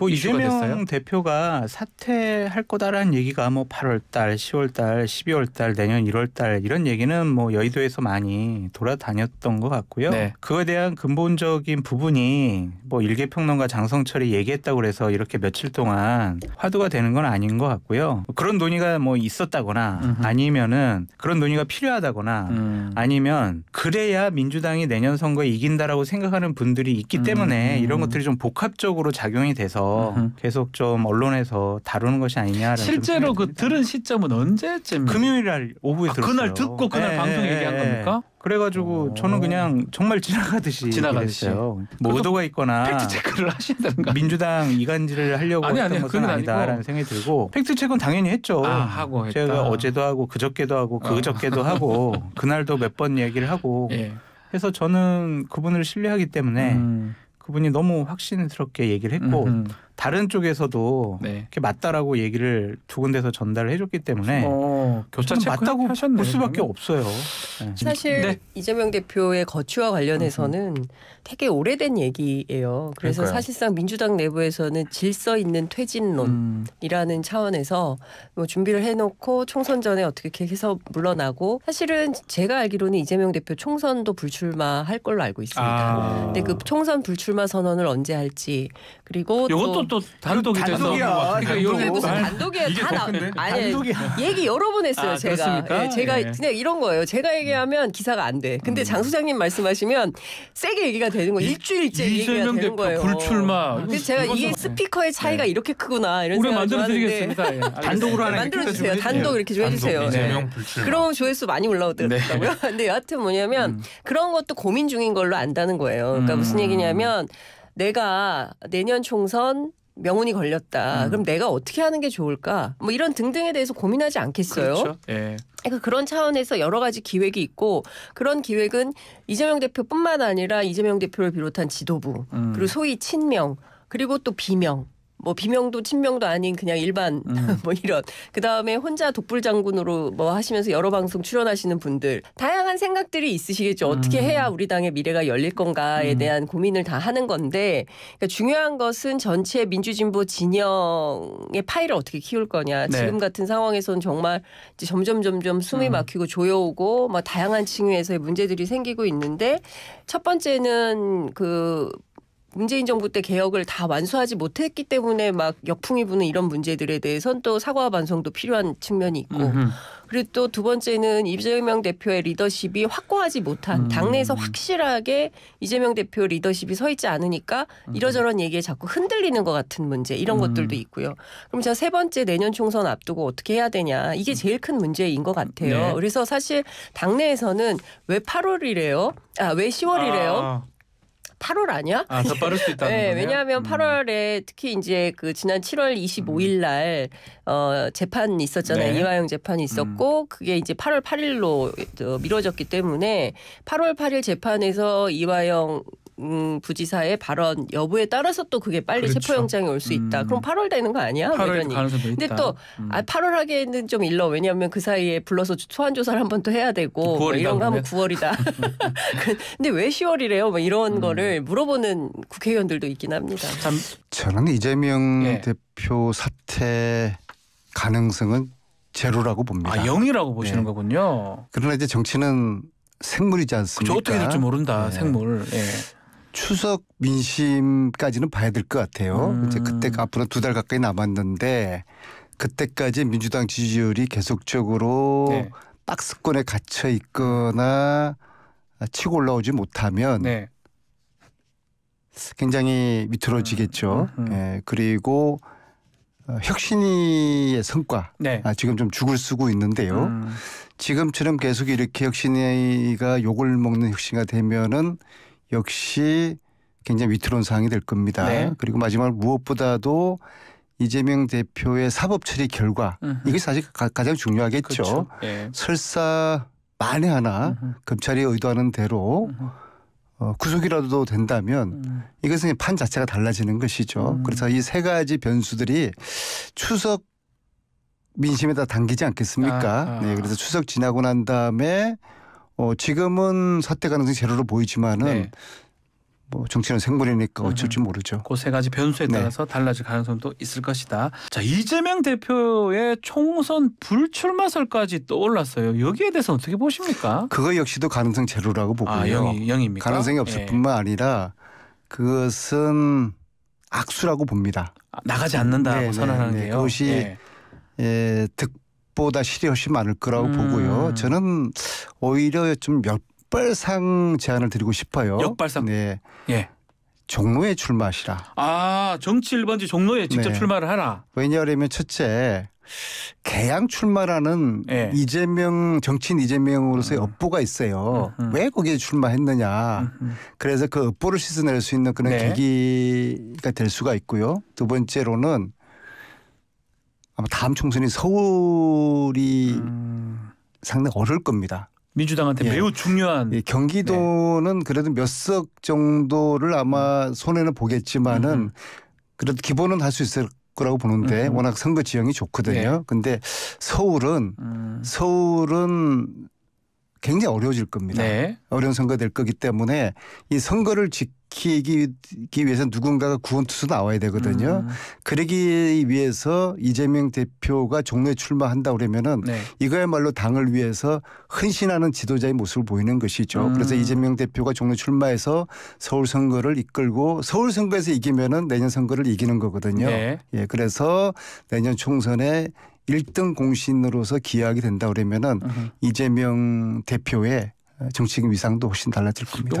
뭐 이재명 됐어요? 대표가 사퇴할 거다라는 얘기가 뭐 8월달, 10월달, 12월달, 내년 1월달 이런 얘기는 뭐 여의도에서 많이 돌아다녔던 것 같고요. 네. 그거에 대한 근본적인 부분이 뭐 일개 평론가 장성철이 얘기했다고 그래서 이렇게 며칠 동안 화두가 되는 건 아닌 것 같고요. 그런 논의가 뭐 있었다거나 음흠. 아니면은 그런 논의가 필요하다거나 음. 아니면 그래야 민주당이 내년 선거에 이긴다라고 생각하는 분들이 있기 음, 때문에 음. 이런 것들이 좀 복합적으로 작용이 돼서 으흠. 음. 계속 좀 언론에서 다루는 것이 아니냐라는 실제로 그 들은 시점은 언제쯤? 금요일 날 오후에 아, 들었어요. 그날 듣고 그날 네, 방송 네, 얘기한 예. 겁니까? 그래가지고 오. 어. 저는 그냥 정말 지나가듯이 지나가듯이 뭐 의도가 있거나 팩트 체크를 하신다든가 민주당 이간질을 하려고 아니, 했던 아니, 것은 아니다라는 생각이 들고 팩트 체크는 당연히 했죠. 아, 하고 했다. 제가 어제도 하고 그저께도 하고 어. 그저께도 어. 하고 그날도 몇 번 얘기를 하고 예. 그서 저는 그분을 신뢰하기 때문에 음. 그분이 너무 확신스럽게 얘기를 했고 음흠. 다른 쪽에서도 네. 이렇게 맞다라고 얘기를 두 군데서 전달을 해줬기 때문에 어, 교차 맞다고 하셨네요, 볼 수밖에 그러면. 없어요. 네. 사실 네. 이재명 대표의 거취와 관련해서는 음. 되게 오래된 얘기예요. 그래서 그러니까요. 사실상 민주당 내부에서는 질서 있는 퇴진론이라는 음. 차원에서 뭐 준비를 해놓고 총선 전에 어떻게 해서 물러나고 사실은 제가 알기로는 이재명 대표 총선도 불출마할 걸로 알고 있습니다. 아. 근데 그 총선 불출마 선언을 언제 할지 그리고 이또 단독이 돼 뭐 그러니까 여기 무 단독이에요. 이게 다 나, 아니 단독이야. 얘기 여러 번 했어요. 아, 제가 예, 제가 네. 그냥 이런 거예요. 제가 얘기하면 음. 기사가 안 돼. 근데 음. 장 소장님 말씀하시면 세게 얘기가 되는 거 일주일째 얘기가 되는 거예요. 불출마. 그래서 제가 이게 스피커의 차이가 네. 이렇게 크구나 이런 우리 만들어드리겠습니다. 예, 단독으로 하는 만들어주세요. 단독 이렇게 좀 해주세요. 네. 그러 조회수 많이 올라오더라고요. 네. 근데 여하튼 뭐냐면 음. 그런 것도 고민 중인 걸로 안다는 거예요. 그러니까 무슨 음. 얘기냐면 내가 내년 총선 명운이 걸렸다. 음. 그럼 내가 어떻게 하는 게 좋을까? 뭐 이런 등등에 대해서 고민하지 않겠어요? 그렇죠. 예. 그러니까 그런 차원에서 여러 가지 기획이 있고 그런 기획은 이재명 대표뿐만 아니라 이재명 대표를 비롯한 지도부 음. 그리고 소위 친명 그리고 또 비명 뭐 비명도 친명도 아닌 그냥 일반 음. 뭐 이런 그 다음에 혼자 독불 장군으로 뭐 하시면서 여러 방송 출연하시는 분들 다양한 생각들이 있으시겠죠 음. 어떻게 해야 우리 당의 미래가 열릴 건가에 음. 대한 고민을 다 하는 건데 그러니까 중요한 것은 전체 민주진보 진영의 파일을 어떻게 키울 거냐 네. 지금 같은 상황에선 정말 점점 점점 숨이 음. 막히고 조여오고 뭐 다양한 층위에서의 문제들이 생기고 있는데 첫 번째는 그 문재인 정부 때 개혁을 다 완수하지 못했기 때문에 막 역풍이 부는 이런 문제들에 대해선 또 사과 반성도 필요한 측면이 있고 음흠. 그리고 또 두 번째는 이재명 대표의 리더십이 확고하지 못한 음. 당내에서 확실하게 이재명 대표 리더십이 서 있지 않으니까 음. 이러저런 얘기에 자꾸 흔들리는 것 같은 문제 이런 음. 것들도 있고요. 그럼 제가 세 번째 내년 총선 앞두고 어떻게 해야 되냐 이게 제일 큰 문제인 것 같아요. 네. 그래서 사실 당내에서는 왜 8월이래요? 아왜 10월이래요? 아. 아. 8월 아니야? 아, 더 빠를 수 있다는 네, 거네요. 왜냐하면 음. 8월에 특히 이제 그 지난 7월 25일 날 어, 재판 있었잖아요. 네. 이화영 재판이 음. 있었고 음. 그게 이제 8월 8일로 어, 미뤄졌기 때문에 8월 8일 재판에서 이화영 음, 부지사의 발언 여부에 따라서 또 그게 빨리 그렇죠. 체포영장이 올 수 있다. 음. 그럼 8월 되는 거 아니야? 8월 가능성도 근데 또 음. 아, 8월 하기에는 좀 일러. 왜냐하면 그 사이에 불러서 소환 조사를 한번또 해야 되고 뭐 이런 거 하면 9월이다. 근데 왜 10월이래요? 뭐 이런 음. 거를 물어보는 국회의원들도 있긴 합니다. 참. 저는 이재명 예. 대표 사퇴 가능성은 제로라고 봅니다. 아, 0이라고 보시는 네. 거군요. 그러나 이제 정치는 생물이지 않습니까? 그쵸, 어떻게 될지 모른다. 네. 생물. 예. 추석 민심까지는 봐야 될 것 같아요. 음. 이제 그때 앞으로 두 달 가까이 남았는데 그때까지 민주당 지지율이 계속적으로 네. 박스권에 갇혀 있거나 치고 올라오지 못하면 네. 굉장히 미태로지겠죠 음, 음, 음, 예, 그리고 어, 혁신의 성과 네. 아, 지금 좀 죽을 쓰고 있는데요. 음. 지금처럼 계속 이렇게 혁신이가 욕을 먹는 혁신가 되면은 역시 굉장히 위태로운 상황이 될 겁니다. 네. 그리고 마지막 무엇보다도 이재명 대표의 사법 처리 결과 으흠. 이게 사실 가, 장 중요하겠죠. 그렇죠. 예. 설사 만에 하나 으흠. 검찰이 의도하는 대로 어, 구속이라도 된다면 음. 이것은 판 자체가 달라지는 것이죠. 음. 그래서 이 세 가지 변수들이 추석 민심에다 당기지 않겠습니까? 아, 아. 네, 그래서 추석 지나고 난 다음에 어, 지금은 사태 가능성이 제로로 보이지만은 네. 뭐 정치는 생물이니까 어쩔지 모르죠. 그 세 가지 변수에 네. 따라서 네. 달라질 가능성도 있을 것이다. 자 이재명 대표의 총선 불출마설까지 떠올랐어요. 여기에 대해서 어떻게 보십니까? 그거 역시도 가능성 제로라고 보고요. 아, 0, 0입니까? 가능성이 없을 예. 뿐만 아니라 그것은 악수라고 봅니다. 아, 나가지 않는다고 네, 네 선언하는 네, 게요. 그것이 예. 예, 득 보다 실이 훨씬 많을 거라고 음. 보고요. 저는 오히려 좀 역발상 제안을 드리고 싶어요. 역발상. 네. 예. 종로에 출마하시라. 아 정치 1번지 종로에 직접 네. 출마를 하라. 왜냐하면 첫째 개항 출마라는 예. 이재명 정치인 이재명으로서의 음. 업보가 있어요. 음흠. 음. 왜 거기에 출마했느냐. 음흠. 음. 그래서 그 업보를 씻어낼 수 있는 그런 네. 계기가 될 수가 있고요. 두 번째로는 아마 다음 총선이 서울이 음. 상당히 어려울 겁니다. 민주당한테 예. 매우 중요한 예, 경기도는 네. 그래도 몇 석 정도를 아마 음. 손해는 보겠지만은 음흠. 그래도 기본은 할 수 있을 거라고 보는데 음흠. 워낙 선거 지형이 좋거든요. 네. 근데 서울은 음. 서울은 굉장히 어려워질 겁니다. 네. 어려운 선거 될 거기 때문에 이 선거를 지키기 위해서 누군가가 구원투수 나와야 되거든요. 음. 그러기 위해서 이재명 대표가 종로에 출마한다 그러면은 네. 이거야말로 당을 위해서 헌신하는 지도자의 모습을 보이는 것이죠. 음. 그래서 이재명 대표가 종로 출마해서 서울 선거를 이끌고 서울 선거에서 이기면은 내년 선거를 이기는 거거든요. 네. 예, 그래서 내년 총선에 1등 공신으로서 기여하게 된다 그러면은 으흠. 음. 이재명 대표의 정치적 위상도 훨씬 달라질 겁니다.